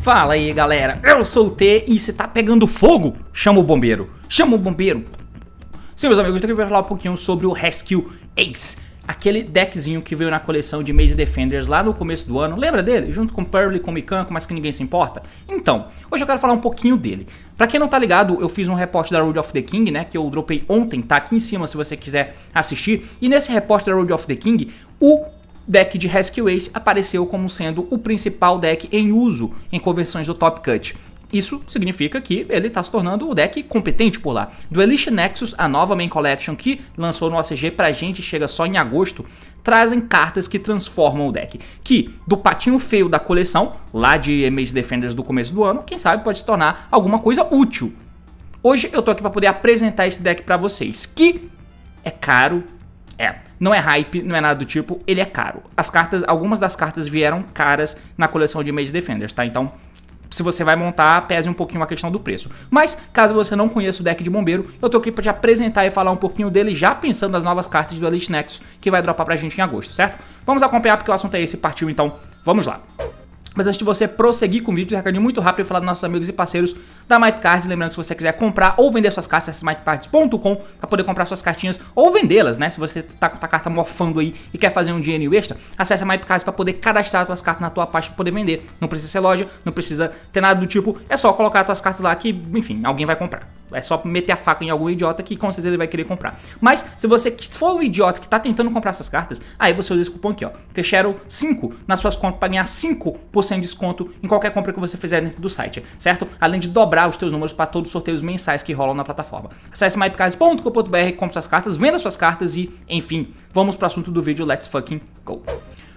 Fala aí galera, eu sou o T e você tá pegando fogo, chama o bombeiro, chama o bombeiro. Sim, meus amigos, eu tô aqui pra falar um pouquinho sobre o Rescue Ace aquele deckzinho que veio na coleção de Maze Defenders lá no começo do ano. Lembra dele? Junto com Pearly, com Mikanko, mas que ninguém se importa? Então, hoje eu quero falar um pouquinho dele. Pra quem não tá ligado, eu fiz um reporte da Road of the King, né, que eu dropei ontem, tá aqui em cima se você quiser assistir. E nesse reporte da Road of the King, o deck de Rescue Ace apareceu como sendo o principal deck em uso em conversões do Top Cut. Isso significa que ele está se tornando o deck competente por lá. Duelist Nexus, a nova main collection que lançou no OCG pra gente, chega só em agosto, trazem cartas que transformam o deck. Que do patinho feio da coleção, lá de Maze Defenders do começo do ano, quem sabe pode se tornar alguma coisa útil. Hoje eu tô aqui para poder apresentar esse deck para vocês, que é caro, é, não é hype, não é nada do tipo, ele é caro. As cartas, algumas das cartas vieram caras na coleção de Maze Defenders, tá? Então se você vai montar, pese um pouquinho a questão do preço. Mas, caso você não conheça o deck de bombeiro, eu tô aqui para te apresentar e falar um pouquinho dele, já pensando nas novas cartas do Elite Nexus, que vai dropar pra gente em agosto, certo? Vamos acompanhar porque o assunto é esse, partiu então, vamos lá. Mas antes de você prosseguir com o vídeo, recadinho muito rápido e falar dos nossos amigos e parceiros da Might lembrando Lembrando, se você quiser comprar ou vender suas cartas, acesse mightcards.com para poder comprar suas cartinhas ou vendê-las, né? Se você tá com a carta morfando aí e quer fazer um dinheiro extra, acesse a Might Cards para poder cadastrar suas cartas na tua página para poder vender. Não precisa ser loja, não precisa ter nada do tipo, é só colocar suas cartas lá que, enfim, alguém vai comprar. É só meter a faca em algum idiota que com certeza ele vai querer comprar. Mas se você for um idiota que está tentando comprar essas cartas, aí você usa esse cupom aqui, ó. Teixeiro 5 nas suas contas para ganhar 5% de desconto em qualquer compra que você fizer dentro do site, certo? Além de dobrar dobrar os teus números para todos os sorteios mensais que rolam na plataforma. Acesse mypcards.com.br, compre suas cartas, venda suas cartas e, enfim, vamos para o assunto do vídeo, let's fucking go.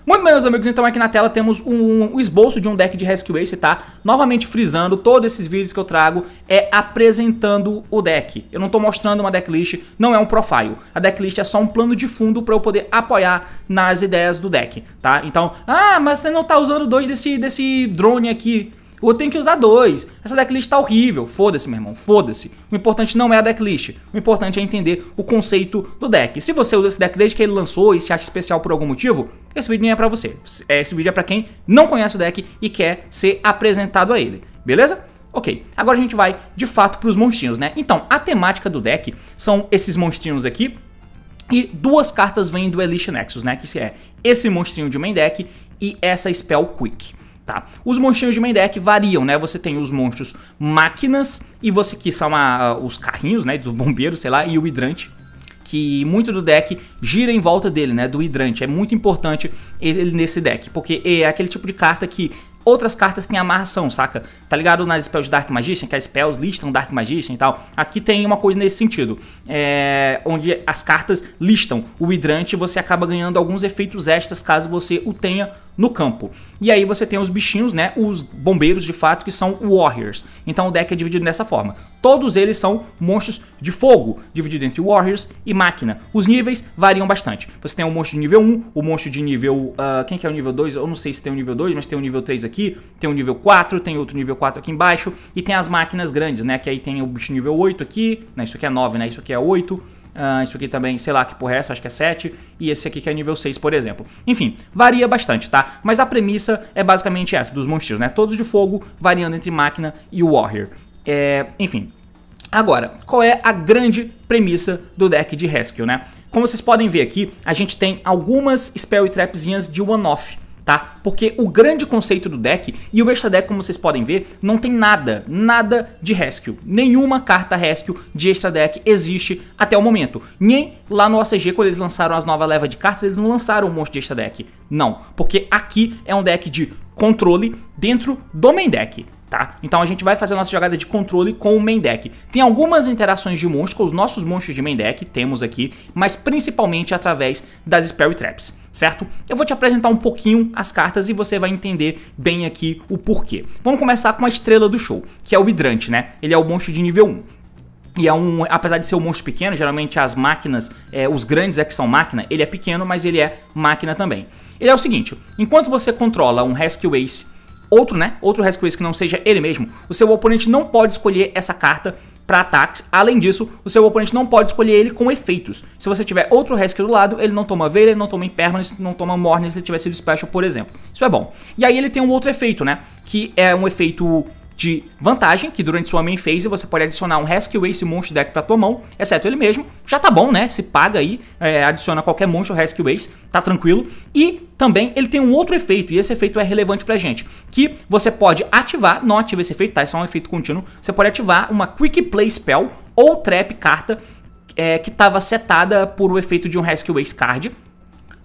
Muito bem, meus amigos, então aqui na tela temos um, um esboço de um deck de Rescue Ace, tá? Novamente frisando, todos esses vídeos que eu trago é apresentando o deck. Eu não tô mostrando uma decklist, não é um profile. A decklist é só um plano de fundo para eu poder apoiar nas ideias do deck, tá? Então, ah, mas você não tá usando dois desse, desse drone aqui. Ou tem que usar dois. Essa decklist tá horrível. Foda-se, meu irmão. Foda-se. O importante não é a decklist. O importante é entender o conceito do deck. Se você usa esse deck desde que ele lançou e se acha especial por algum motivo, esse vídeo não é pra você. Esse vídeo é pra quem não conhece o deck e quer ser apresentado a ele. Beleza? Ok, agora a gente vai de fato para os monstrinhos, né? Então, a temática do deck são esses monstrinhos aqui e duas cartas vêm do Elish Nexus, né? Que é esse monstrinho de main deck e essa Spell Quick tá? Os monstrinhos de main deck variam, né? Você tem os monstros máquinas e você que são a, os carrinhos, né, do bombeiro, sei lá, e o hidrante, que muito do deck gira em volta dele, né? Do hidrante. É muito importante ele nesse deck, porque é aquele tipo de carta que Outras cartas têm amarração, saca? Tá ligado nas spells de Dark Magician, que as spells listam Dark Magician e tal? Aqui tem uma coisa nesse sentido, é... onde as cartas listam o hidrante e você acaba ganhando alguns efeitos extras caso você o tenha no campo. E aí você tem os bichinhos, né? Os bombeiros de fato, que são Warriors. Então o deck é dividido dessa forma. Todos eles são monstros de fogo, dividido entre Warriors e Máquina. Os níveis variam bastante. Você tem o um monstro de nível 1, o um monstro de nível... Uh... quem que é o nível 2? Eu não sei se tem o um nível 2, mas tem o nível 3 aqui aqui, tem um nível 4, tem outro nível 4 aqui embaixo e tem as máquinas grandes, né? Que aí tem o bicho nível 8 aqui, né? Isso aqui é 9, né? Isso aqui é 8. Uh, ah, isso aqui também, sei lá que porra é essa, acho que é 7. E esse aqui que é nível 6, por exemplo. Enfim, varia bastante, tá? Mas a premissa é basicamente essa, dos monstros, né? Todos de fogo, variando entre máquina e warrior. É, enfim. Agora, qual é a grande premissa do deck de Rescue, né? Como vocês podem ver aqui, a gente tem algumas spell e trapzinhas de one-off tá? Porque o grande conceito do deck e o extra deck, como vocês podem ver, não tem nada, nada de rescue. Nenhuma carta rescue de extra deck existe até o momento. Nem lá no OCG, quando eles lançaram as novas leva de cartas, eles não lançaram um monte de extra deck. Não, porque aqui é um deck de controle dentro do main deck tá? Então a gente vai fazer a nossa jogada de controle com o main deck. Tem algumas interações de monstros com os nossos monstros de main deck, temos aqui, mas principalmente através das Spell Traps, certo? Eu vou te apresentar um pouquinho as cartas e você vai entender bem aqui o porquê. Vamos começar com a estrela do show, que é o Hidrante, né? Ele é o monstro de nível 1. E é um, apesar de ser um monstro pequeno, geralmente as máquinas, é, os grandes é que são máquina, ele é pequeno, mas ele é máquina também. Ele é o seguinte, enquanto você controla um Rescue Ace outro, né? Outro Rescue que não seja ele mesmo. O seu oponente não pode escolher essa carta para ataques. Além disso, o seu oponente não pode escolher ele com efeitos. Se você tiver outro Rescue do lado, ele não toma Veil, ele não toma Impermanence, não toma Morning se ele tiver sido Special, por exemplo. Isso é bom. E aí ele tem um outro efeito, né? Que é um efeito de vantagem, que durante sua main phase você pode adicionar um Rescue Ace Monstro Deck pra tua mão, exceto ele mesmo. Já tá bom, né? Se paga aí, é, adiciona qualquer monstro Rescue Ace, tá tranquilo. E também ele tem um outro efeito, e esse efeito é relevante pra gente, que você pode ativar, não ativa esse efeito, tá? Isso é um efeito contínuo. Você pode ativar uma Quick Play Spell ou Trap Carta é, que estava setada por o efeito de um Rescue Ace Card,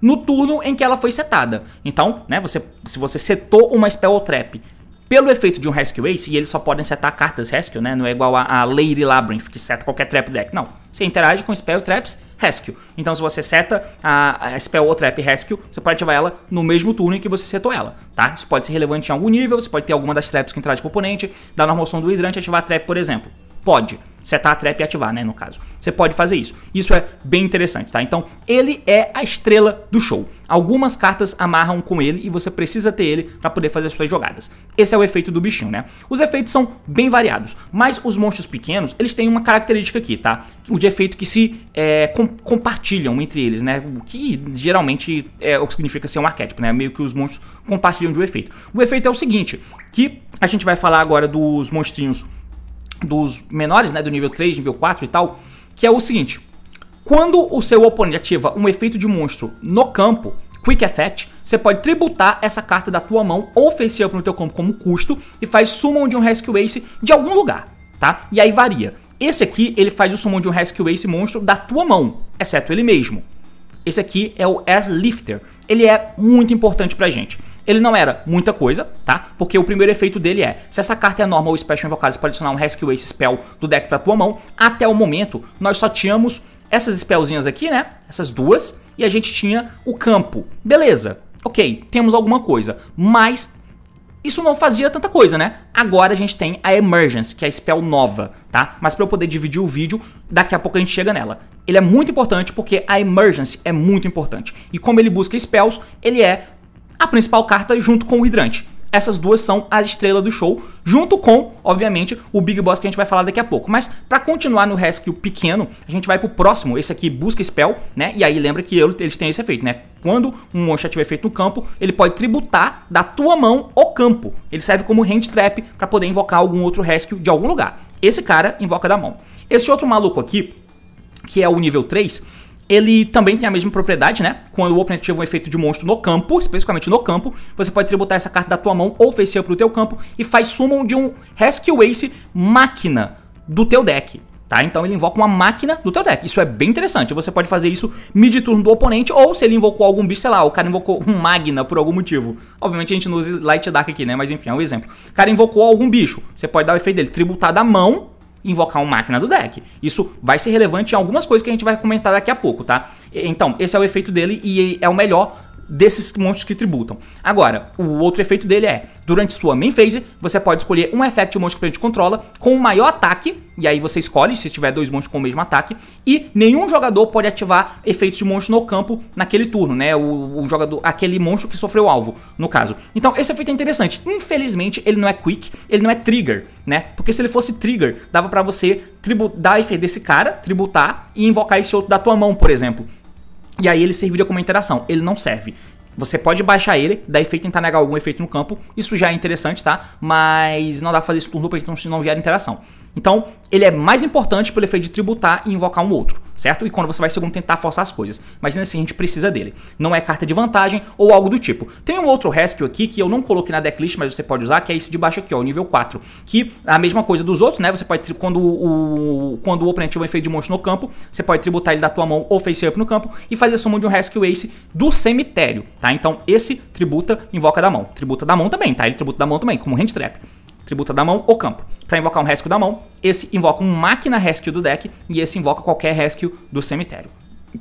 no turno em que ela foi setada. Então, né, você, se você setou uma spell ou trap pelo efeito de um rescue Ace, e eles só podem setar cartas rescue né? Não é igual a, a Lady Labyrinth, que seta qualquer trap deck. Não. Você interage com Spell Traps, rescue Então se você seta a, a Spell ou Trap rescue você pode ativar ela no mesmo turno em que você setou ela, tá? Isso pode ser relevante em algum nível, você pode ter alguma das traps que interage com o oponente, dar normal som do hidrante e ativar a trap, por exemplo. Pode setar tá a trap e ativar, né, no caso. Você pode fazer isso. Isso é bem interessante, tá? Então, ele é a estrela do show. Algumas cartas amarram com ele e você precisa ter ele para poder fazer as suas jogadas. Esse é o efeito do bichinho, né? Os efeitos são bem variados, mas os monstros pequenos, eles têm uma característica aqui, tá? O de efeito que se é, com compartilham entre eles, né? O que geralmente é o que significa ser um arquétipo, né? Meio que os monstros compartilham de um efeito. O efeito é o seguinte, que a gente vai falar agora dos monstrinhos dos menores, né, do nível 3, nível 4 e tal, que é o seguinte: quando o seu oponente ativa um efeito de monstro no campo, Quick Effect, você pode tributar essa carta da tua mão ou face para no teu campo como custo e faz summon de um Rescue Ace de algum lugar, tá? E aí varia. Esse aqui, ele faz o summon de um Rescue Ace monstro da tua mão, exceto ele mesmo. Esse aqui é o Airlifter. Ele é muito importante pra gente. Ele não era muita coisa, tá? Porque o primeiro efeito dele é, se essa carta é normal ou special invocada, você pode adicionar um Rescue Ace Spell do deck pra tua mão. Até o momento, nós só tínhamos essas spellzinhas aqui, né? Essas duas. E a gente tinha o campo. Beleza, ok, temos alguma coisa. Mas isso não fazia tanta coisa, né? Agora a gente tem a Emergence, que é a spell nova, tá? Mas para eu poder dividir o vídeo, daqui a pouco a gente chega nela. Ele é muito importante porque a Emergence é muito importante. E como ele busca spells, ele é a principal carta junto com o hidrante. Essas duas são a estrela do show, junto com, obviamente, o Big Boss que a gente vai falar daqui a pouco. Mas para continuar no rescue pequeno, a gente vai pro próximo, esse aqui busca spell, né? E aí lembra que eles têm esse efeito, né? Quando um monstro tiver feito no campo, ele pode tributar da tua mão o campo. Ele serve como hand trap para poder invocar algum outro rescue de algum lugar. Esse cara invoca da mão. Esse outro maluco aqui, que é o nível 3, ele também tem a mesma propriedade, né? Quando o oponente ativa um efeito de monstro no campo, especificamente no campo, você pode tributar essa carta da tua mão ou para o teu campo e faz summon de um Rescue Ace máquina do teu deck. Tá? Então ele invoca uma máquina do teu deck. Isso é bem interessante. Você pode fazer isso mid-turno do oponente, ou se ele invocou algum bicho, sei lá, o cara invocou um Magna por algum motivo. Obviamente a gente não usa Light Dark aqui, né? Mas enfim, é um exemplo. O cara invocou algum bicho. Você pode dar o efeito dele tributar da mão invocar uma máquina do deck. Isso vai ser relevante em algumas coisas que a gente vai comentar daqui a pouco, tá? Então, esse é o efeito dele e é o melhor desses montes que tributam. Agora, o outro efeito dele é, durante sua main phase, você pode escolher um efeito de monstro monte que a gente controla com o maior ataque, e aí você escolhe se tiver dois montes com o mesmo ataque, e nenhum jogador pode ativar efeitos de monstro no campo naquele turno, né? O, o jogador, aquele monstro que sofreu o alvo, no caso. Então, esse efeito é interessante. Infelizmente, ele não é quick, ele não é trigger, né? Porque se ele fosse trigger, dava para você tributar dar efeito desse cara, tributar e invocar esse outro da tua mão, por exemplo. E aí ele serviria como interação. Ele não serve. Você pode baixar ele, dar efeito tentar negar algum efeito no campo. Isso já é interessante, tá? Mas não dá pra fazer isso por pra então não, não gera interação. Então, ele é mais importante pelo efeito de tributar e invocar um outro, certo? E quando você vai segundo tentar forçar as coisas. mas nesse assim, a gente precisa dele. Não é carta de vantagem ou algo do tipo. Tem um outro rescue aqui que eu não coloquei na decklist, mas você pode usar, que é esse de baixo aqui, ó, o nível 4. Que é a mesma coisa dos outros, né? Você pode, quando o, quando o oponente tiver um efeito de monstro no campo, você pode tributar ele da tua mão ou face up no campo e fazer soma de um rescue ace do cemitério, tá? Então, esse tributa, invoca da mão. Tributa da mão também, tá? Ele tributa da mão também, como hand trap tributa da mão ou campo. Para invocar um rescue da mão, esse invoca um máquina rescue do deck e esse invoca qualquer rescue do cemitério.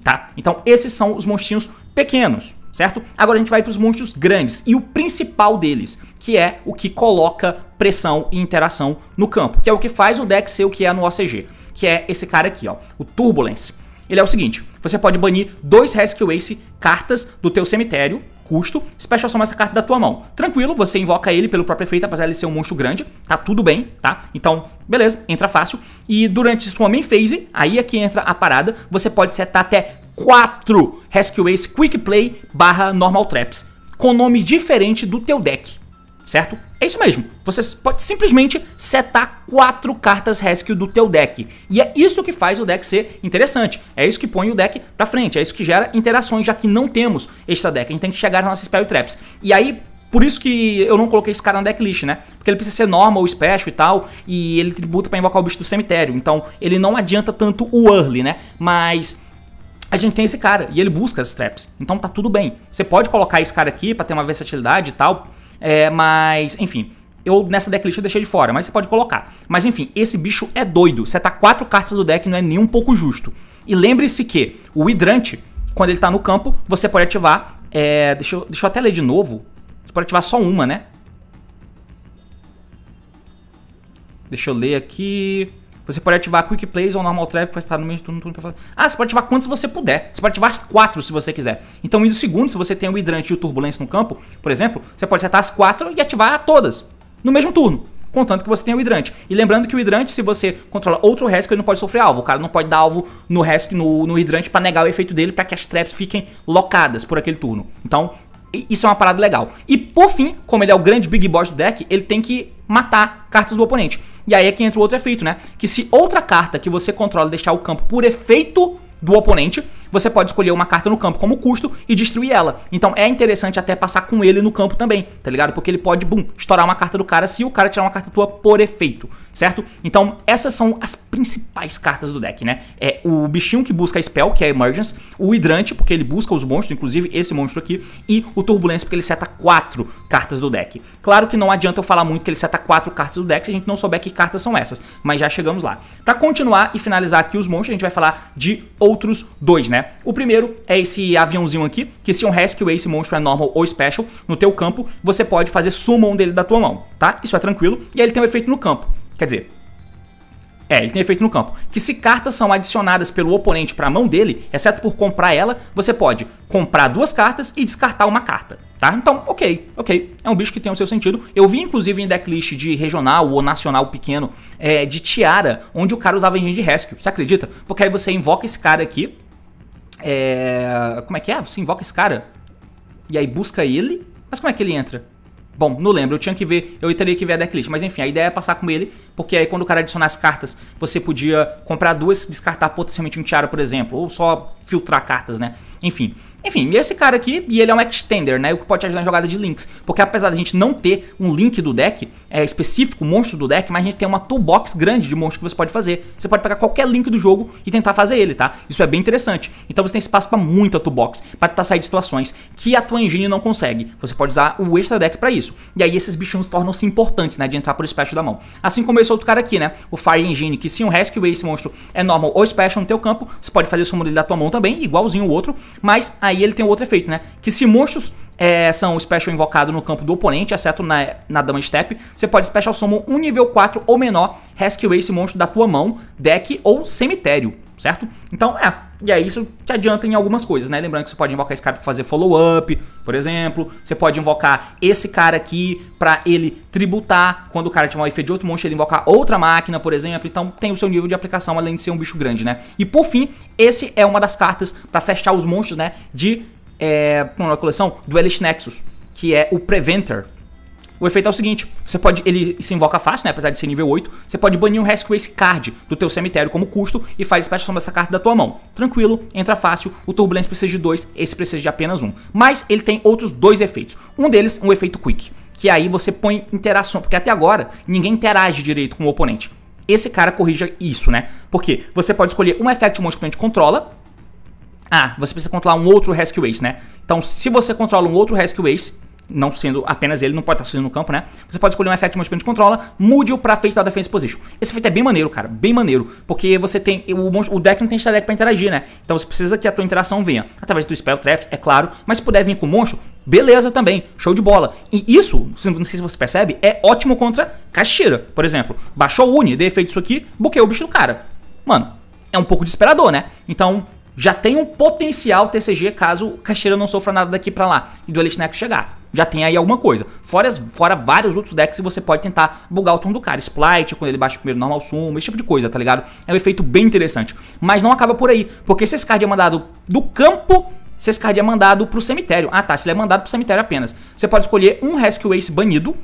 Tá? Então esses são os monstinhos pequenos, certo? Agora a gente vai para os monstros grandes e o principal deles, que é o que coloca pressão e interação no campo, que é o que faz o deck ser o que é no OCG, que é esse cara aqui, ó, o Turbulence. Ele é o seguinte, você pode banir dois Rescue Ace cartas do teu cemitério, custo, Special Summon essa carta da tua mão. Tranquilo, você invoca ele pelo próprio efeito, apesar de ele ser um monstro grande, tá tudo bem, tá? Então, beleza, entra fácil. E durante sua main phase, aí é que entra a parada, você pode setar até 4 Rescue Ace Quick Play barra Normal Traps, com nome diferente do teu deck, certo? É isso mesmo, você pode simplesmente setar quatro cartas rescue do teu deck. E é isso que faz o deck ser interessante, é isso que põe o deck pra frente, é isso que gera interações, já que não temos extra deck, a gente tem que chegar nas nossas spell traps. E aí, por isso que eu não coloquei esse cara na decklist, né? Porque ele precisa ser normal, special e tal, e ele tributa para invocar o bicho do cemitério, então ele não adianta tanto o early, né? Mas a gente tem esse cara e ele busca as traps. Então tá tudo bem. Você pode colocar esse cara aqui para ter uma versatilidade e tal, é, mas, enfim. Eu nessa decklist eu deixei de fora, mas você pode colocar. Mas enfim, esse bicho é doido. Setar tá quatro cartas do deck não é nem um pouco justo. E lembre-se que o hidrante, quando ele tá no campo, você pode ativar. É, deixa, eu, deixa eu até ler de novo. Você pode ativar só uma, né? Deixa eu ler aqui. Você pode ativar Quick Plays ou Normal Trap, você vai estar no mesmo turno, turno fazer. Ah, você pode ativar quantos você puder. Você pode ativar as quatro se você quiser. Então, indo segundo, se você tem o Hidrante e o Turbulência no campo, por exemplo, você pode setar as quatro e ativar todas no mesmo turno. Contanto que você tenha o hidrante. E lembrando que o hidrante, se você controla outro rescue, ele não pode sofrer alvo. O cara não pode dar alvo no rescue, no, no hidrante para negar o efeito dele, para que as traps fiquem locadas por aquele turno. Então, isso é uma parada legal. E por fim, como ele é o grande big boss do deck, ele tem que matar cartas do oponente. E aí é que entra o outro efeito, né? Que se outra carta que você controla deixar o campo por efeito do oponente, você pode escolher uma carta no campo como custo e destruir ela. Então é interessante até passar com ele no campo também, tá ligado? Porque ele pode, bum, estourar uma carta do cara se o cara tirar uma carta tua por efeito, certo? Então essas são as principais cartas do deck, né? É o bichinho que busca spell, que é Emergence, o Hidrante, porque ele busca os monstros, inclusive esse monstro aqui, e o Turbulência, porque ele seta quatro cartas do deck. Claro que não adianta eu falar muito que ele seta quatro cartas do deck se a gente não souber que cartas são essas, mas já chegamos lá. Pra continuar e finalizar aqui os monstros, a gente vai falar de outros dois, né? O primeiro é esse aviãozinho aqui, que se um rescue esse monstro é normal ou special no teu campo, você pode fazer summon dele da tua mão, tá? Isso é tranquilo. E aí ele tem um efeito no campo. Quer dizer, é, ele tem efeito no campo. Que se cartas são adicionadas pelo oponente para a mão dele, exceto por comprar ela, você pode comprar duas cartas e descartar uma carta, tá? Então, ok, ok. É um bicho que tem o seu sentido. Eu vi, inclusive, em decklist de regional ou nacional pequeno, é, de Tiara, onde o cara usava engine de rescue. Você acredita? Porque aí você invoca esse cara aqui, é, como é que é? Você invoca esse cara e aí busca ele. Mas como é que ele entra? Bom, não lembro, eu tinha que ver, eu teria que ver a decklist, mas enfim, a ideia é passar com ele porque aí quando o cara adicionar as cartas, você podia comprar duas, descartar potencialmente um tiara, por exemplo, ou só filtrar cartas, né? Enfim. Enfim, e esse cara aqui, e ele é um extender, né? O que pode te ajudar em jogada de links. Porque apesar da gente não ter um link do deck é, específico, monstro do deck, mas a gente tem uma toolbox grande de monstros que você pode fazer. Você pode pegar qualquer link do jogo e tentar fazer ele, tá? Isso é bem interessante. Então você tem espaço para muita toolbox, para tentar sair de situações que a tua engine não consegue. Você pode usar o extra deck para isso. E aí esses bichinhos tornam-se importantes, né? De entrar por espécie da mão. Assim como esse outro cara aqui, né? O Fire Engine, que se um Rescue esse monstro é normal ou special no teu campo, você pode fazer o summon dele da tua mão também, igualzinho o outro, mas aí ele tem outro efeito, né? Que se monstros é, são special invocado no campo do oponente, exceto na, na Dama Step, você pode special summon um nível 4 ou menor, rescue esse monstro da tua mão, deck ou cemitério certo? Então, é. E aí isso te adianta em algumas coisas, né? Lembrando que você pode invocar esse cara para fazer follow-up, por exemplo. Você pode invocar esse cara aqui para ele tributar. Quando o cara tiver um efeito de outro monstro, ele invocar outra máquina, por exemplo. Então, tem o seu nível de aplicação, além de ser um bicho grande, né? E por fim, esse é uma das cartas para fechar os monstros, né? De... É, na é coleção do Elish Nexus, que é o Preventer, o efeito é o seguinte: você pode. Ele se invoca fácil, né? Apesar de ser nível 8, você pode banir um Rescue Card do teu cemitério como custo e faz expressão dessa carta da tua mão. Tranquilo, entra fácil, o Turbulence precisa de dois, esse precisa de apenas um. Mas ele tem outros dois efeitos. Um deles, um efeito quick. Que aí você põe interação, porque até agora ninguém interage direito com o oponente. Esse cara corrija isso, né? Porque você pode escolher um efeito que o oponente controla, ah, você precisa controlar um outro Rescue Ace, né? Então, se você controla um outro Rescue Ace, não sendo apenas ele, não pode estar sozinho no campo, né? Você pode escolher um effect monstro de controla, mude-o pra feito da defense position. Esse efeito é bem maneiro, cara, bem maneiro, porque você tem, o, o deck não tem star deck pra interagir, né? Então você precisa que a tua interação venha através do spell traps, é claro, mas se puder vir com o monstro, beleza também, show de bola. E isso, não sei se você percebe, é ótimo contra Kashira, por exemplo. Baixou o Uni, dei efeito isso aqui, buquei o bicho do cara. Mano, é um pouco desesperador, né? Então, já tem um potencial TCG caso o Caixeira não sofra nada daqui pra lá e do Elitnex chegar. Já tem aí alguma coisa. Fora, fora vários outros decks que você pode tentar bugar o turno do cara. Splight, quando ele baixa primeiro normal sumo, esse tipo de coisa, tá ligado? É um efeito bem interessante. Mas não acaba por aí, porque se esse card é mandado do campo se esse card é mandado pro cemitério. Ah tá, se ele é mandado pro cemitério apenas. Você pode escolher um Rescue Ace banido,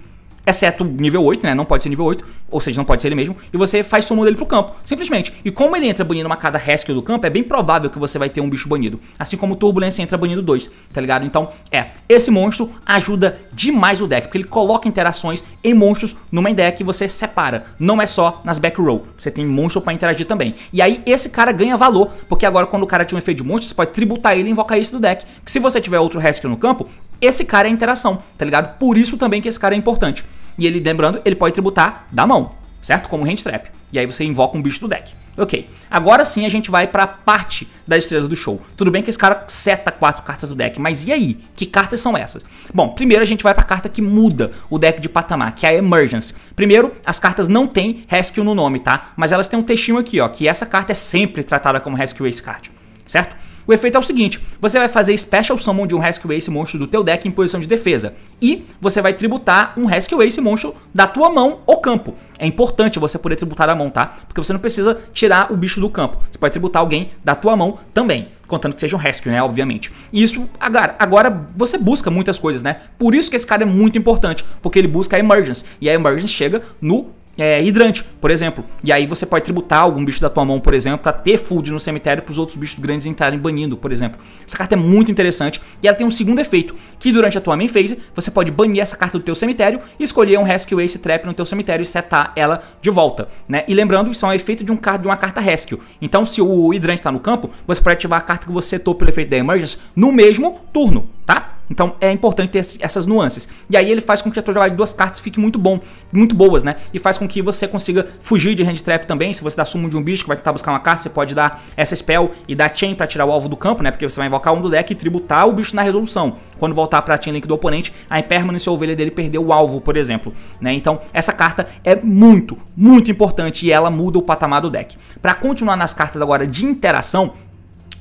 exceto nível 8, né? Não pode ser nível 8, ou seja, não pode ser ele mesmo, e você faz soma dele pro campo, simplesmente. E como ele entra banindo uma cada rescue do campo, é bem provável que você vai ter um bicho banido. Assim como o Turbulência entra banindo dois, tá ligado? Então, é, esse monstro ajuda demais o deck, porque ele coloca interações em monstros numa ideia deck e você separa. Não é só nas back row, você tem monstro pra interagir também. E aí esse cara ganha valor, porque agora quando o cara tinha um efeito de monstro, você pode tributar ele e invocar isso do deck. Que se você tiver outro rescue no campo, esse cara é interação, tá ligado? Por isso também que esse cara é importante. E ele, lembrando, ele pode tributar da mão, certo? Como hand trap. E aí você invoca um bicho do deck. Ok, agora sim a gente vai para a parte da estrela do show. Tudo bem que esse cara seta quatro cartas do deck, mas e aí? Que cartas são essas? Bom, primeiro a gente vai para a carta que muda o deck de patamar, que é a Emergence. Primeiro, as cartas não têm Rescue no nome, tá? Mas elas têm um textinho aqui, ó, que essa carta é sempre tratada como Rescue Ace Card, certo? O efeito é o seguinte, você vai fazer Special Summon de um Rescue Ace Monstro do teu deck em posição de defesa. E você vai tributar um Rescue Ace Monstro da tua mão ou campo. É importante você poder tributar a mão, tá? Porque você não precisa tirar o bicho do campo. Você pode tributar alguém da tua mão também. Contando que seja um Rescue, né? Obviamente. E isso, agora, agora você busca muitas coisas, né? Por isso que esse cara é muito importante. Porque ele busca a Emergence. E a Emergence chega no é, hidrante, por exemplo. E aí você pode tributar algum bicho da tua mão, por exemplo, para ter food no cemitério para os outros bichos grandes entrarem banindo, por exemplo. Essa carta é muito interessante e ela tem um segundo efeito, que durante a tua main phase você pode banir essa carta do teu cemitério e escolher um Rescue Ace Trap no teu cemitério e setar ela de volta, né? E lembrando, isso é um efeito de um card, de uma carta Rescue. Então, se o hidrante está no campo, você pode ativar a carta que você setou pelo efeito da Emergence no mesmo turno, tá? Então é importante ter essas nuances. E aí ele faz com que a tua jogada de duas cartas fique muito bom, muito boas, né? E faz com que você consiga fugir de hand trap também. Se você dá sumo de um bicho que vai tentar buscar uma carta, você pode dar essa spell e dar chain para tirar o alvo do campo, né? Porque você vai invocar um do deck e tributar o bicho na resolução. Quando voltar pra chain link do oponente, a impermanence ou ovelha dele perdeu o alvo, por exemplo, né? Então essa carta é muito, muito importante e ela muda o patamar do deck. Para continuar nas cartas agora de interação,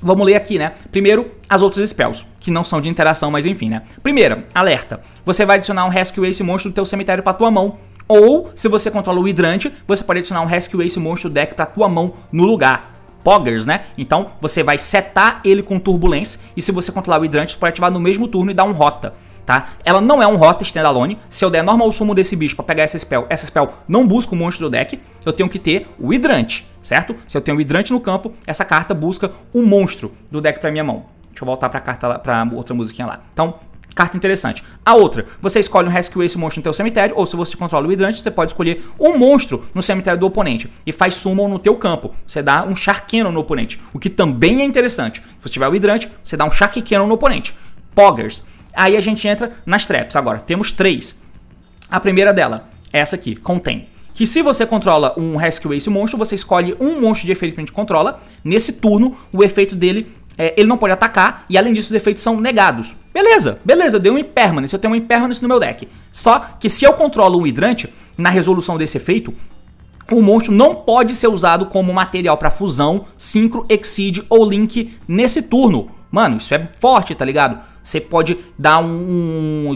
Vamos ler aqui, né? Primeiro, as outras spells, que não são de interação, mas enfim, né? Primeira, alerta. Você vai adicionar um Rescue Ace Monstro do teu cemitério pra tua mão. Ou, se você controla o Hidrante, você pode adicionar um Rescue Ace Monstro deck pra tua mão no lugar. Poggers, né? Então, você vai setar ele com Turbulence, e se você controlar o Hidrante, pode ativar no mesmo turno e dar um Rota tá? Ela não é um rota standalone. Se eu der normal sumo desse bicho pra pegar essa spell, essa spell não busca o monstro do deck. Eu tenho que ter o hidrante, certo? Se eu tenho o hidrante no campo, essa carta busca o monstro do deck pra minha mão. Deixa eu voltar pra, carta lá, pra outra musiquinha lá. Então, Carta interessante. A outra, você escolhe um Rescue esse monstro no seu cemitério, ou se você controla o hidrante, você pode escolher um monstro no cemitério do oponente e faz summon no teu campo. Você dá um Sharkeno no oponente, o que também é interessante. Se você tiver o hidrante, você dá um Sharkeno no oponente. Poggers. Aí a gente entra nas traps. Agora, temos três. A primeira dela, essa aqui, contém. Que se você controla um Rescue Ace monstro, você escolhe um monstro de efeito que a gente controla. Nesse turno, o efeito dele é, ele não pode atacar e além disso os efeitos são negados. Beleza, beleza, deu um impermanence, eu tenho um impermanence no meu deck. Só que se eu controlo o hidrante, na resolução desse efeito, o monstro não pode ser usado como material para fusão, sincro, exceed ou link nesse turno. Mano, isso é forte, tá ligado? Você pode dar um, um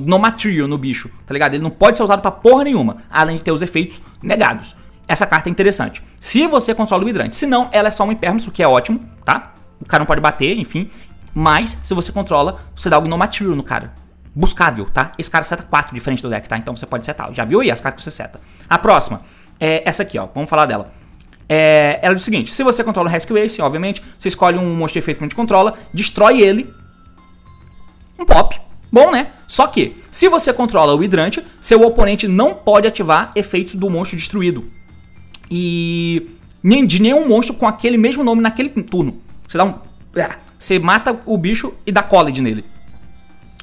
no bicho, tá ligado? Ele não pode ser usado pra porra nenhuma, além de ter os efeitos negados. Essa carta é interessante. Se você controla o hidrante, se não, ela é só um impermis, o que é ótimo, tá? O cara não pode bater, enfim. Mas, se você controla, você dá o Gnomatrio no cara. Buscável, tá? Esse cara seta 4 diferente do deck, tá? Então você pode setar. Já viu aí as cartas que você seta. A próxima é essa aqui, ó. Vamos falar dela. É, ela é o seguinte: se você controla o Rescue Ace, obviamente, você escolhe um monstro de efeito que a gente controla, destrói ele, um pop. Bom, né? Só que, se você controla o hidrante, seu oponente não pode ativar efeitos do monstro destruído. E de nenhum monstro com aquele mesmo nome naquele turno. Você dá um. É, você mata o bicho e dá college nele.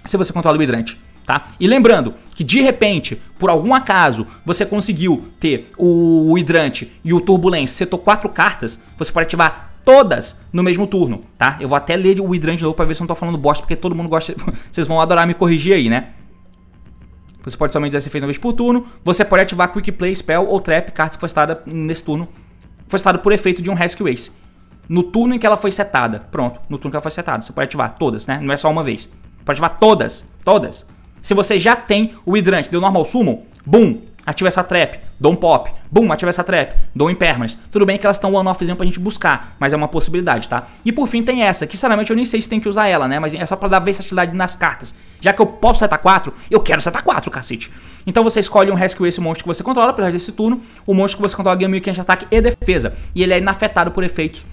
Se você controla o hidrante. Tá? E lembrando que de repente, por algum acaso, você conseguiu ter o hidrante e o turbulência, setou quatro cartas, você pode ativar todas no mesmo turno, tá? Eu vou até ler o hidrante de novo pra ver se eu não tô falando bosta, porque todo mundo gosta. Vocês vão adorar me corrigir aí, né? Você pode somente usar esse efeito uma vez por turno. Você pode ativar Quick Play, Spell ou Trap, cartas que foi citada nesse turno. Foi citada por efeito de um Rescue Ace. No turno em que ela foi setada. Pronto, no turno que ela foi setada. Você pode ativar todas, né? Não é só uma vez. Pode ativar todas, todas. Se você já tem o hidrante, deu normal sumo, boom, ativa essa trap, dou um pop, boom, ativa essa trap, dou um impermanence. Tudo bem que elas estão one-offzinho pra gente buscar, mas é uma possibilidade, tá? E por fim tem essa, que sinceramente eu nem sei se tem que usar ela, né? Mas é só pra dar versatilidade nas cartas. Já que eu posso setar 4, eu quero setar 4, cacete. Então você escolhe um rescue esse monstro que você controla pelo resto desse turno, o monstro que você controla ganha 1500 de ataque e defesa, e ele é inafetado por efeitos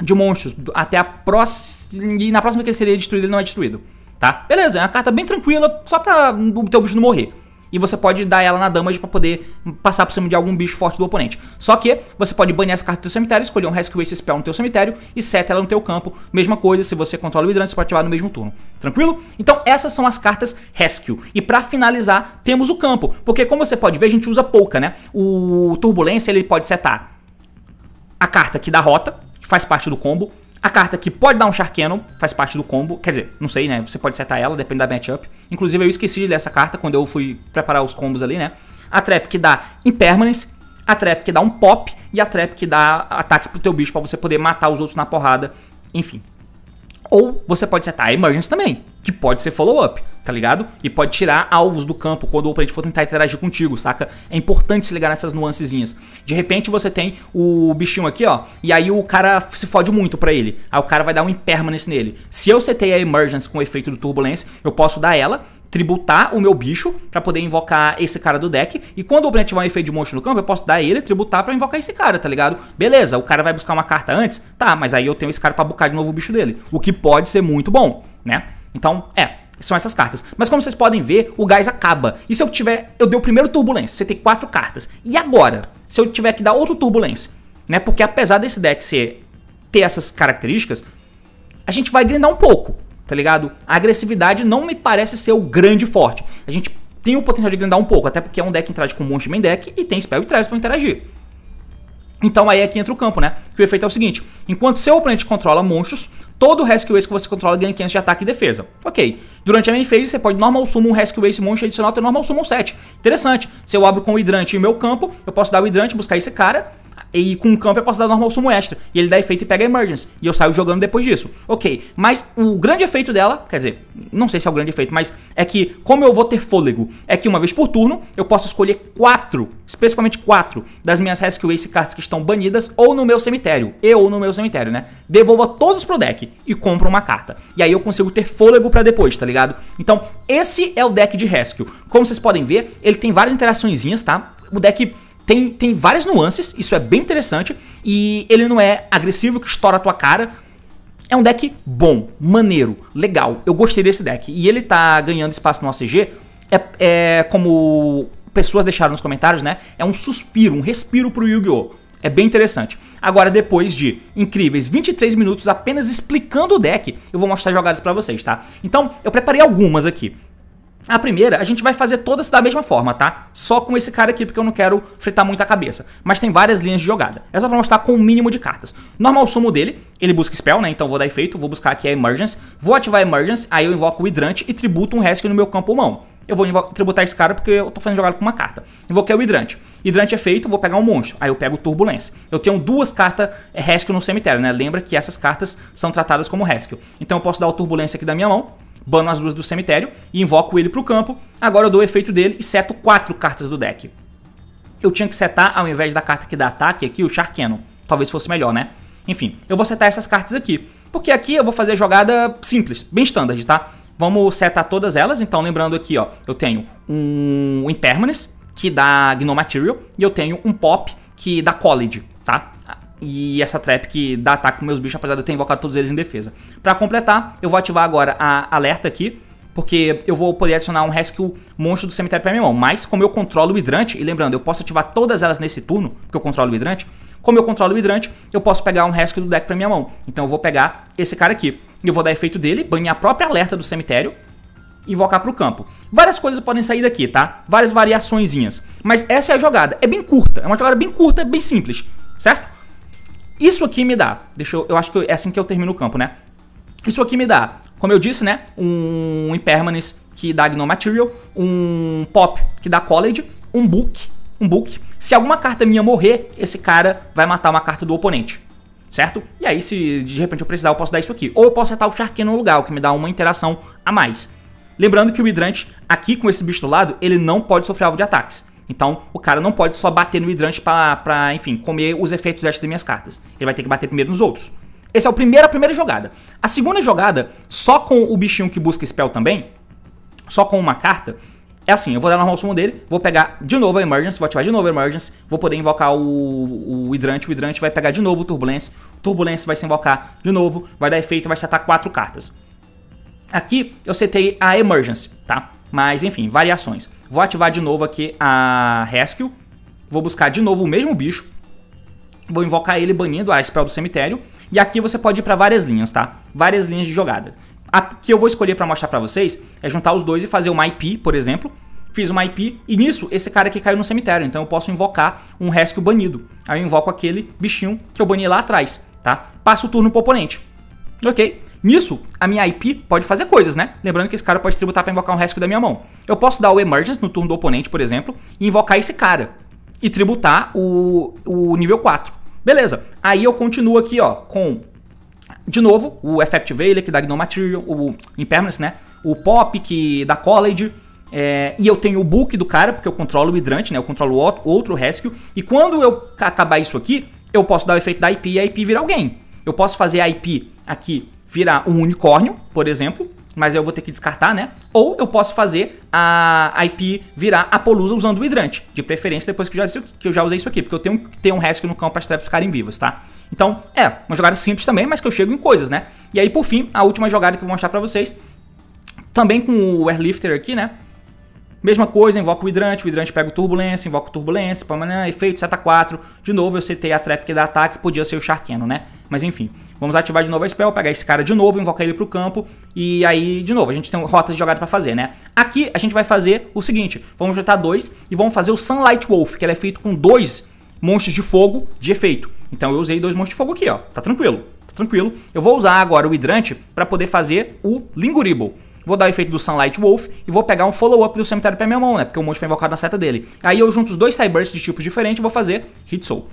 de monstros até a próxima e na próxima que ele seria destruído ele não é destruído, tá? Beleza, é uma carta bem tranquila só pra o teu bicho não morrer e você pode dar ela na damage para poder passar por cima de algum bicho forte do oponente. Só que você pode banir essa carta do seu cemitério, escolher um Rescue Ace Spell no teu cemitério e set ela no teu campo. Mesma coisa se você controla o hidrante, você pode ativar no mesmo turno. Tranquilo? Então essas são as cartas Rescue. E para finalizar, temos o campo, porque como você pode ver, a gente usa pouca, né? O Turbulência ele pode setar a carta que dá rota, que faz parte do combo, a carta que pode dar um Sharkano faz parte do combo, quer dizer, não sei, né? Você pode setar ela, depende da matchup. Inclusive, eu esqueci de ler essa carta quando eu fui preparar os combos ali, né? A trap que dá Impermanence, a trap que dá um pop e a trap que dá ataque pro teu bicho para você poder matar os outros na porrada, enfim. Ou você pode setar emergence também, que pode ser follow-up, tá ligado? E pode tirar alvos do campo quando o oponente for tentar interagir contigo, saca? É importante se ligar nessas nuancezinhas. De repente você tem o bichinho aqui, ó, e aí o cara se fode muito pra ele. Aí o cara vai dar um impermanence nele. Se eu setei a emergence com o efeito do turbulência, eu posso dar ela tributar o meu bicho para poder invocar esse cara do deck. E quando o Brent vai efeito de monstro no campo, eu posso dar ele, tributar para invocar esse cara, tá ligado? Beleza, o cara vai buscar uma carta antes? Tá, mas aí eu tenho esse cara para bucar de novo o bicho dele. O que pode ser muito bom, né? Então, é, são essas cartas. Mas como vocês podem ver, o gás acaba. E se eu tiver, eu dei o primeiro turbulência, você tem quatro cartas. E agora, se eu tiver que dar outro turbulência, né? Porque apesar desse deck ser ter essas características, a gente vai grindar um pouco tá ligado? A agressividade não me parece ser o grande forte. A gente tem o potencial de grindar um pouco, até porque é um deck interage com um monte de main deck e tem spell e traps pra interagir. Então aí é que entra o campo, né? Que o efeito é o seguinte: enquanto seu oponente controla monstros, todo rescue Ace que você controla ganha 500 de ataque e defesa. Ok. Durante a main phase, você pode normal summon um rescue Ace monstro adicional até normal summon 7. Interessante. Se eu abro com o hidrante em meu campo, eu posso dar o hidrante, buscar esse cara e com o campo eu é posso dar normal sumo extra. E ele dá efeito e pega emergence. E eu saio jogando depois disso. Ok. Mas o grande efeito dela, quer dizer, não sei se é o grande efeito, mas é que, como eu vou ter fôlego, é que uma vez por turno eu posso escolher quatro, especificamente quatro, das minhas Rescue Ace cards que estão banidas ou no meu cemitério. Eu ou no meu cemitério, né? Devolva todos pro deck e compro uma carta. E aí eu consigo ter fôlego para depois, tá ligado? Então, esse é o deck de Rescue. Como vocês podem ver, ele tem várias interações, tá? O deck tem, tem várias nuances, isso é bem interessante. E ele não é agressivo, que estoura a tua cara. É um deck bom, maneiro, legal. Eu gostei desse deck. E ele tá ganhando espaço no OCG. É, é como pessoas deixaram nos comentários, né? É um suspiro, um respiro pro Yu-Gi-Oh! É bem interessante. Agora, depois de incríveis 23 minutos apenas explicando o deck, eu vou mostrar jogadas para vocês, tá? Então, eu preparei algumas aqui. A primeira, a gente vai fazer todas da mesma forma, tá? Só com esse cara aqui, porque eu não quero fritar muito a cabeça. Mas tem várias linhas de jogada. É só pra mostrar com o mínimo de cartas. Normal sumo dele, ele busca spell, né? Então vou dar efeito, vou buscar aqui a Emergence. Vou ativar a Emergence, aí eu invoco o Hidrante e tributo um Rescue no meu campo ou mão. Eu vou tributar esse cara porque eu tô fazendo jogada com uma carta. Invoquei o Hidrante. Hidrante é feito, vou pegar um monstro. Aí eu pego o turbulência. Eu tenho duas cartas é, Rescue no cemitério, né? Lembra que essas cartas são tratadas como Rescue. Então eu posso dar o Turbulência aqui da minha mão bano as duas do cemitério e invoco ele pro campo. Agora eu dou o efeito dele e seto quatro cartas do deck. Eu tinha que setar ao invés da carta que dá ataque aqui, o charqueno Talvez fosse melhor, né? Enfim, eu vou setar essas cartas aqui. Porque aqui eu vou fazer jogada simples, bem standard, tá? Vamos setar todas elas. Então, lembrando aqui, ó, eu tenho um Impermanence, que dá Gnomaterial, e eu tenho um Pop, que dá College, tá? E essa trap que dá ataque com meus bichos, apesar de eu ter invocado todos eles em defesa. Pra completar, eu vou ativar agora a alerta aqui, porque eu vou poder adicionar um rescue monstro do cemitério pra minha mão. Mas como eu controlo o hidrante, e lembrando, eu posso ativar todas elas nesse turno, porque eu controlo o hidrante, como eu controlo o hidrante, eu posso pegar um rescue do deck pra minha mão. Então eu vou pegar esse cara aqui. E eu vou dar efeito dele, banir a própria alerta do cemitério, invocar para o campo. Várias coisas podem sair daqui, tá? Várias variaçõezinhas. Mas essa é a jogada. É bem curta. É uma jogada bem curta, bem simples. Certo? Isso aqui me dá, deixa eu, eu acho que é assim que eu termino o campo, né? Isso aqui me dá, como eu disse, né? Um Impermanence que dá Gnome Material, um Pop que dá College, um Book, um Book. Se alguma carta minha morrer, esse cara vai matar uma carta do oponente certo? E aí, se de repente eu precisar, eu posso dar isso aqui. Ou eu posso acertar o Shark no lugar, o que me dá uma interação a mais. Lembrando que o Hidrante, aqui com esse bicho do lado, ele não pode sofrer alvo de ataques. Então, o cara não pode só bater no hidrante para, enfim, comer os efeitos das minhas cartas. Ele vai ter que bater primeiro nos outros. Essa é o primeira a primeira jogada. A segunda jogada, só com o bichinho que busca spell também, só com uma carta, é assim, eu vou dar normal summon dele, vou pegar de novo a Emergence, vou ativar de novo a Emergence, vou poder invocar o, o Hidrante, o Hidrante vai pegar de novo o Turbulence, o Turbulence vai se invocar de novo, vai dar efeito, vai setar quatro cartas. Aqui eu setei a Emergence, tá? Mas enfim, variações. Vou ativar de novo aqui a Rescue. Vou buscar de novo o mesmo bicho. Vou invocar ele banindo a spell do cemitério. E aqui você pode ir para várias linhas, tá? Várias linhas de jogada. A que eu vou escolher para mostrar para vocês é juntar os dois e fazer uma IP, por exemplo. Fiz uma IP e nisso esse cara aqui caiu no cemitério, então eu posso invocar um rescue banido. Aí eu invoco aquele bichinho que eu bani lá atrás, tá? Passo o turno pro oponente. Ok, Nisso, a minha IP pode fazer coisas, né? Lembrando que esse cara pode tributar para invocar um resto da minha mão. Eu posso dar o Emergence no turno do oponente, por exemplo, e invocar esse cara. E tributar o, o nível 4. Beleza. Aí eu continuo aqui, ó, com de novo, o Effect Veiler, que dá Gnome Material, o Impermanence, né? O Pop, que dá College. É, e eu tenho o Book do cara, porque eu controlo o Hidrante, né? Eu controlo outro Rescue. E quando eu acabar isso aqui, eu posso dar o efeito da IP e a IP vira alguém. Eu posso fazer a IP aqui virar um unicórnio, por exemplo, mas eu vou ter que descartar, né? Ou eu posso fazer a IP virar a Polusa usando o hidrante, de preferência depois que eu já, que eu já usei isso aqui, porque eu tenho que ter um resto no campo para as traps ficarem vivas, tá? Então, é, uma jogada simples também, mas que eu chego em coisas, né? E aí, por fim, a última jogada que eu vou mostrar para vocês, também com o Airlifter aqui, né? Mesma coisa, invoca o hidrante, o hidrante pega o turbulência, invoca o turbulência, pamanã, efeito, seta 4. De novo, eu citei a trap que dá ataque, podia ser o charqueno né? Mas enfim, vamos ativar de novo a spell, pegar esse cara de novo, invocar ele pro campo e aí, de novo, a gente tem rotas de jogada para fazer, né? Aqui a gente vai fazer o seguinte, vamos juntar dois e vamos fazer o Sunlight Wolf, que ele é feito com dois monstros de fogo de efeito. Então eu usei dois monstros de fogo aqui, ó, tá tranquilo, tá tranquilo. Eu vou usar agora o hidrante para poder fazer o Linguribble vou dar o efeito do Sunlight Wolf e vou pegar um follow-up do cemitério pra minha mão, né? Porque o monte foi invocado na seta dele. Aí eu junto os dois cybers de tipos diferentes e vou fazer Hit Soul.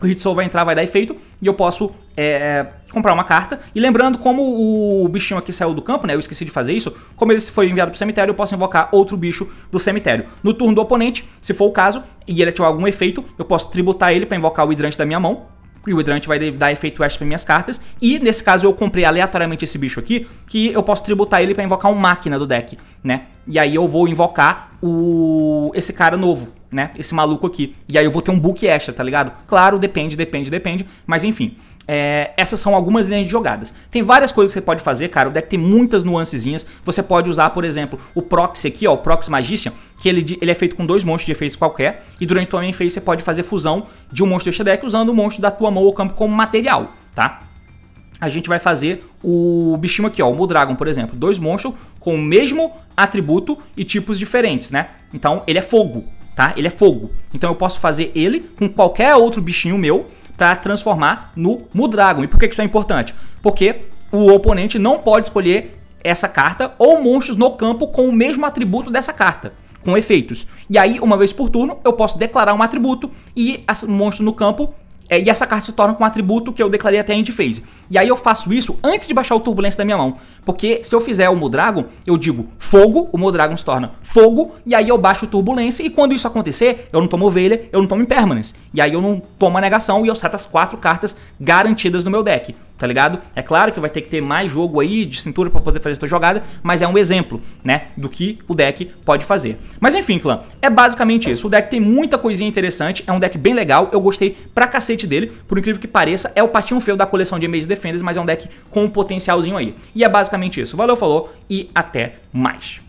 O Hit Soul vai entrar, vai dar efeito e eu posso é, é, comprar uma carta. E lembrando, como o bichinho aqui saiu do campo, né? Eu esqueci de fazer isso. Como ele foi enviado pro cemitério, eu posso invocar outro bicho do cemitério. No turno do oponente, se for o caso, e ele ativar algum efeito, eu posso tributar ele para invocar o hidrante da minha mão. E o hidrante vai dar efeito extra para minhas cartas. E nesse caso eu comprei aleatoriamente esse bicho aqui, que eu posso tributar ele para invocar um máquina do deck, né? E aí eu vou invocar o esse cara novo, né? Esse maluco aqui. E aí eu vou ter um book extra, tá ligado? Claro, depende, depende, depende, mas enfim. É, essas são algumas linhas de jogadas. Tem várias coisas que você pode fazer, cara. O deck tem muitas nuancezinhas. Você pode usar, por exemplo, o Proxy aqui, ó, o Proxy Magician, que ele, ele é feito com dois monstros de efeitos qualquer. E durante tua main phase você pode fazer fusão de um monstro do seu deck usando o monstro da tua mão ou campo como material, tá? A gente vai fazer o bichinho aqui, ó, o Mudragon, por exemplo. Dois monstros com o mesmo atributo e tipos diferentes, né? Então ele é fogo, tá? Ele é fogo. Então eu posso fazer ele com qualquer outro bichinho meu para transformar no Mudragon. E por que isso é importante? Porque o oponente não pode escolher essa carta ou monstros no campo com o mesmo atributo dessa carta com efeitos. E aí, uma vez por turno, eu posso declarar um atributo e monstros monstro no campo é, e essa carta se torna com um atributo que eu declarei até end phase. E aí eu faço isso antes de baixar o turbulência da minha mão. Porque se eu fizer o Mudragon, eu digo fogo, o Mudragon se torna fogo, e aí eu baixo o turbulência, e quando isso acontecer, eu não tomo ovelha, eu não tomo impermanence. E aí eu não tomo a negação e eu seto as quatro cartas garantidas no meu deck tá ligado? É claro que vai ter que ter mais jogo aí de cintura para poder fazer a sua jogada, mas é um exemplo, né, do que o deck pode fazer. Mas enfim, clã, é basicamente isso. O deck tem muita coisinha interessante, é um deck bem legal, eu gostei pra cacete dele, por incrível que pareça, é o patinho feio da coleção de Amaze Defenders, mas é um deck com um potencialzinho aí. E é basicamente isso. Valeu, falou e até mais.